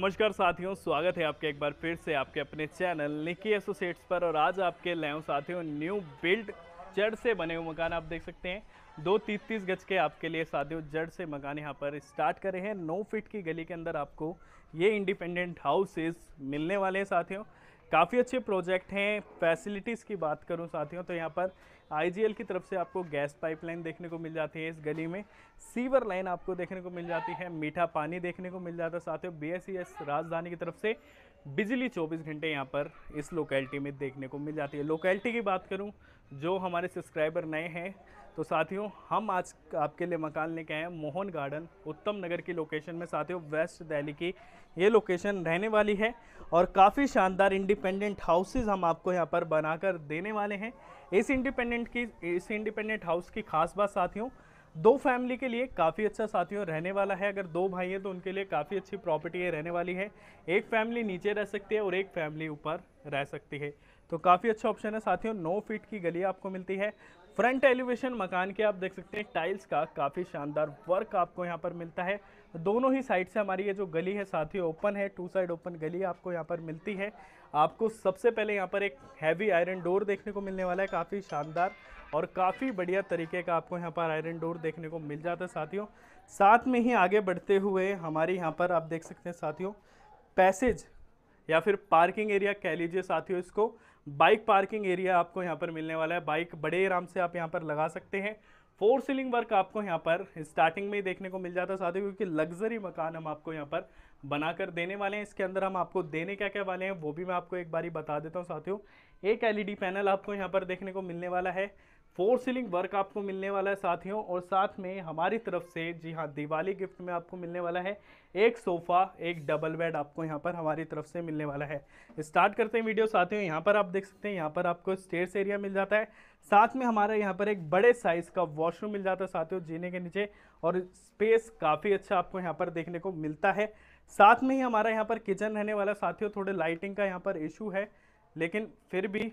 नमस्कार साथियों स्वागत है आपके एक बार फिर से आपके अपने चैनल निकी एसोसिएट्स पर और आज आपके लय साथियों न्यू बिल्ड जड़ से बने हुए मकान आप देख सकते हैं दो तीस तीस गज के आपके लिए साथियों जड़ से मकान यहाँ पर स्टार्ट करे हैं नौ फीट की गली के अंदर आपको ये इंडिपेंडेंट हाउसेस मिलने वाले हैं साथियों काफ़ी अच्छे प्रोजेक्ट हैं फैसिलिटीज़ की बात करूं साथियों तो यहाँ पर आईजीएल की तरफ से आपको गैस पाइपलाइन देखने को मिल जाती है इस गली में सीवर लाइन आपको देखने को मिल जाती है मीठा पानी देखने को मिल जाता है साथियों बी e राजधानी की तरफ से बिजली 24 घंटे यहाँ पर इस लोकेलिटी में देखने को मिल जाती है लोकेलिटी की बात करूँ जो हमारे सब्सक्राइबर नए हैं तो साथियों हम आज आपके लिए मकान लेके आए हैं मोहन गार्डन उत्तम नगर की लोकेशन में साथियों वेस्ट दिल्ली की ये लोकेशन रहने वाली है और काफ़ी शानदार इंडिपेंडेंट हाउसेज हम आपको यहाँ पर बनाकर देने वाले हैं इस इंडिपेंडेंट की इस इंडिपेंडेंट हाउस की खास बात साथियों दो फैमिली के लिए काफ़ी अच्छा साथियों रहने वाला है अगर दो भाई हैं तो उनके लिए काफ़ी अच्छी प्रॉपर्टी है रहने वाली है एक फैमिली नीचे रह सकती है और एक फैमिली ऊपर रह सकती है तो काफ़ी अच्छा ऑप्शन है साथियों नौ फीट की गली आपको मिलती है फ्रंट एलिवेशन मकान के आप देख सकते हैं टाइल्स का काफ़ी शानदार वर्क आपको यहाँ पर मिलता है दोनों ही साइड से हमारी ये जो गली है साथ ही ओपन है टू साइड ओपन गली आपको यहाँ पर मिलती है आपको सबसे पहले यहाँ पर एक हैवी आयरन डोर देखने को मिलने वाला है काफ़ी शानदार और काफ़ी बढ़िया तरीके का आपको यहाँ पर आयरन डोर देखने को मिल जाता है साथियों साथ में ही आगे बढ़ते हुए हमारे यहाँ पर आप देख सकते हैं साथियों पैसेज या फिर पार्किंग एरिया कह लीजिए साथियों इसको बाइक पार्किंग एरिया आपको यहाँ पर मिलने वाला है बाइक बड़े आराम से आप यहाँ पर लगा सकते हैं फोर सीलिंग वर्क आपको यहाँ पर स्टार्टिंग में ही देखने को मिल जाता है साथियों क्योंकि लग्जरी मकान हम आपको यहाँ पर बनाकर देने वाले हैं इसके अंदर हम आपको देने क्या क्या वाले हैं वो भी मैं आपको एक बार ही बता देता हूँ साथियों एक एलईडी पैनल आपको यहाँ पर देखने को मिलने वाला है फोर सीलिंग वर्क आपको मिलने वाला है साथियों और साथ में हमारी तरफ से जी हाँ दिवाली गिफ्ट में आपको मिलने वाला है एक सोफ़ा एक डबल बेड आपको यहाँ पर हमारी तरफ से मिलने वाला है स्टार्ट करते हैं वीडियो साथियों यहाँ पर आप देख सकते हैं यहाँ पर आपको स्टेयर्स एरिया मिल जाता है साथ में हमारा यहाँ पर एक बड़े साइज़ का वॉशरूम मिल जाता है साथियों जीने के नीचे और स्पेस काफ़ी अच्छा आपको यहाँ पर देखने को मिलता है साथ में ही हमारा यहाँ पर किचन रहने वाला साथियों थोड़े लाइटिंग का यहाँ पर इशू है लेकिन फिर भी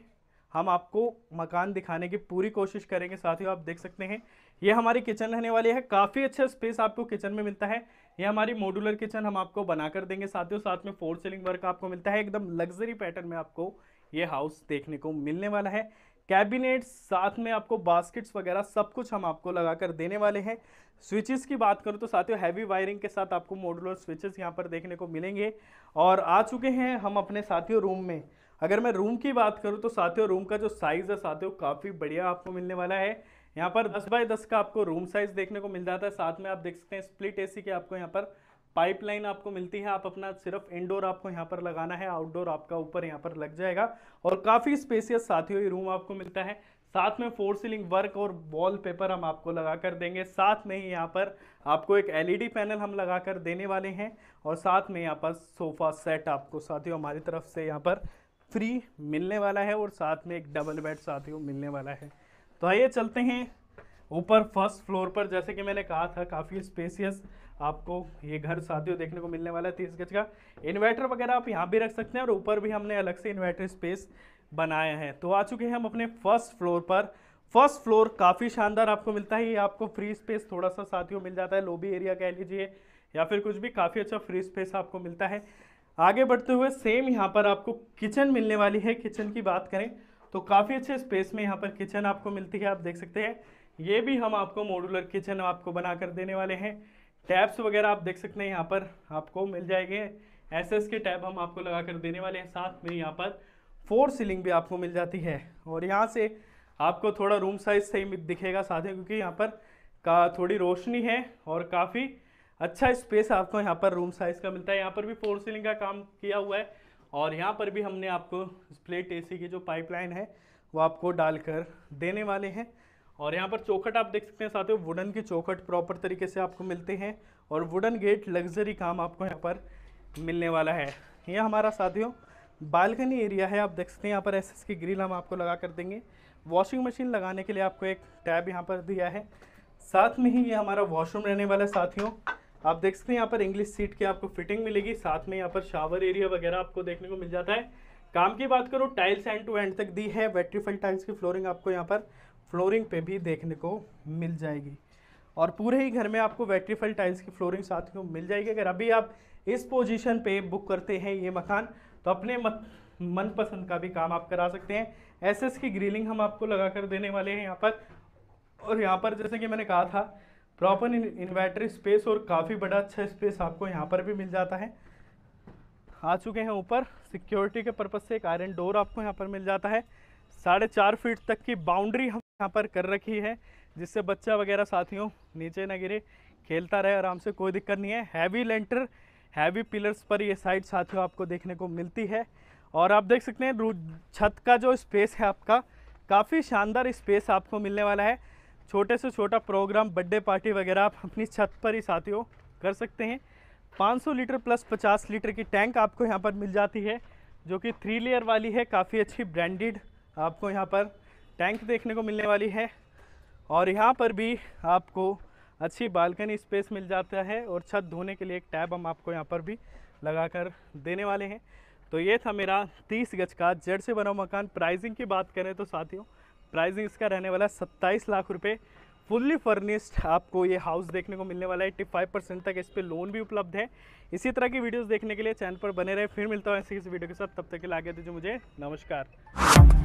हम आपको मकान दिखाने की पूरी कोशिश करेंगे साथ ही आप देख सकते हैं ये हमारी किचन रहने वाली है काफ़ी अच्छा स्पेस आपको किचन में मिलता है ये हमारी मॉड्यूलर किचन हम आपको बना कर देंगे साथ ही साथ में फोर सीलिंग वर्क आपको मिलता है एकदम लग्जरी पैटर्न में आपको ये हाउस देखने को मिलने वाला है कैबिनेट साथ में आपको बास्केट्स वगैरह सब कुछ हम आपको लगा कर देने वाले हैं स्विचेस की बात करूँ तो साथियों हैवी वायरिंग के साथ आपको मॉड्यूलर स्विचेस यहाँ पर देखने को मिलेंगे और आ चुके हैं हम अपने साथियों रूम में अगर मैं रूम की बात करूँ तो साथियों रूम का जो साइज़ है साथियों काफ़ी बढ़िया आपको मिलने वाला है यहाँ पर 10 बाय 10 का आपको रूम साइज़ देखने को मिल जाता है साथ में आप देख सकते हैं स्प्लिट एसी की आपको यहाँ पर पाइपलाइन आपको मिलती है आप अपना सिर्फ इंडोर आपको यहाँ पर लगाना है आउटडोर आपका ऊपर यहाँ पर लग जाएगा और काफ़ी स्पेसियस साथियों ये रूम आपको मिलता है साथ में फोर सीलिंग वर्क और वॉल पेपर हम आपको लगा कर देंगे साथ में ही यहाँ पर आपको एक एलईडी पैनल हम लगा कर देने वाले हैं और साथ में यहाँ पर सोफ़ा सेट आपको साथियों हमारी तरफ से यहाँ पर फ्री मिलने वाला है और साथ में एक डबल बेड साथ ही मिलने वाला है तो आइए चलते हैं ऊपर फर्स्ट फ्लोर पर जैसे कि मैंने कहा था काफ़ी स्पेसियस आपको ये घर साथियों देखने को मिलने वाला है तीस गज का इन्वर्टर वगैरह आप यहाँ भी रख सकते हैं और ऊपर भी हमने अलग से इन्वर्टर स्पेस बनाया है तो आ चुके हैं हम अपने फर्स्ट फ्लोर पर फर्स्ट फ्लोर काफ़ी शानदार आपको मिलता है ये आपको फ्री स्पेस थोड़ा सा साथियों मिल जाता है लोबी एरिया कह लीजिए या फिर कुछ भी काफ़ी अच्छा फ्री स्पेस आपको मिलता है आगे बढ़ते हुए सेम यहाँ पर आपको किचन मिलने वाली है किचन की बात करें तो काफ़ी अच्छे स्पेस में यहाँ पर किचन आपको मिलती है आप देख सकते हैं ये भी हम आपको मॉडुलर किचन आपको बना कर देने वाले हैं टैब्स वगैरह आप देख सकते हैं यहाँ पर आपको मिल जाएंगे एसएस के टैब हम आपको लगा कर देने वाले हैं साथ में यहाँ पर फोर सीलिंग भी आपको मिल जाती है और यहाँ से आपको थोड़ा रूम साइज सही दिखेगा साथ ही क्योंकि यहाँ पर का थोड़ी रोशनी है और काफ़ी अच्छा स्पेस आपको यहाँ पर रूम साइज़ का मिलता है यहाँ पर भी फोर सीलिंग का काम किया हुआ है और यहाँ पर भी हमने आपको स्प्लेट एसी की जो पाइपलाइन है वो आपको डालकर देने वाले हैं और यहाँ पर चौखट आप देख सकते हैं साथियों वुडन की चौखट प्रॉपर तरीके से आपको मिलते हैं और वुडन गेट लग्जरी काम आपको यहाँ पर मिलने वाला है यह हमारा साथियों बालकनी एरिया है आप देख सकते हैं यहाँ पर एस की ग्रिल हम आपको लगा कर देंगे वॉशिंग मशीन लगाने के लिए आपको एक टैब यहाँ पर दिया है साथ में ही ये हमारा वॉशरूम रहने वाला है साथियों आप देख सकते हैं यहाँ पर इंग्लिश सीट की आपको फिटिंग मिलेगी साथ में यहाँ पर शावर एरिया वगैरह आपको देखने को मिल जाता है काम की बात करो टाइल्स एंड टू एंड तक दी है वेट्रीफाइड टाइल्स की फ्लोरिंग आपको यहाँ पर फ्लोरिंग पे भी देखने को मिल जाएगी और पूरे ही घर में आपको वेट्रीफाइड टाइल्स की फ्लोरिंग साथ में मिल जाएगी अगर अभी आप इस पोजिशन पर बुक करते हैं ये मकान तो अपने मनपसंद का भी काम आप करा सकते हैं एस की ग्रिलिंग हम आपको लगा कर देने वाले हैं यहाँ पर और यहाँ पर जैसे कि मैंने कहा था प्रॉपर इन्वर्टर स्पेस और काफ़ी बड़ा अच्छा स्पेस आपको यहाँ पर भी मिल जाता है आ चुके हैं ऊपर सिक्योरिटी के पर्पज़ से एक आयरन डोर आपको यहाँ पर मिल जाता है साढ़े चार फीट तक की बाउंड्री हम यहाँ पर कर रखी है जिससे बच्चा वगैरह साथियों नीचे ना गिरे खेलता रहे आराम से कोई दिक्कत नहीं है हैवी लेंटर हैवी पिलर्स पर ये साइड साथियों आपको देखने को मिलती है और आप देख सकते हैं छत का जो स्पेस है आपका काफ़ी शानदार स्पेस आपको मिलने वाला है छोटे से छोटा प्रोग्राम बर्थडे पार्टी वगैरह आप अपनी छत पर ही साथियों कर सकते हैं 500 लीटर प्लस 50 लीटर की टैंक आपको यहाँ पर मिल जाती है जो कि थ्री लेयर वाली है काफ़ी अच्छी ब्रांडेड आपको यहाँ पर टैंक देखने को मिलने वाली है और यहाँ पर भी आपको अच्छी बालकनी स्पेस मिल जाता है और छत धोने के लिए एक टैब हम आपको यहाँ पर भी लगा कर देने वाले हैं तो ये था मेरा 30 गज का जड़ से बना मकान प्राइसिंग की बात करें तो साथियों प्राइसिंग इसका रहने वाला है सत्ताईस लाख रुपये फुल्ली फर्निश्ड आपको ये हाउस देखने को मिलने वाला है एट्टी फाइव परसेंट तक इस पर लोन भी उपलब्ध है इसी तरह की वीडियोस देखने के लिए चैनल पर बने रहे फिर मिलता हूँ ऐसे किसी वीडियो के साथ तब तक के लिए आगे दीजिए मुझे नमस्कार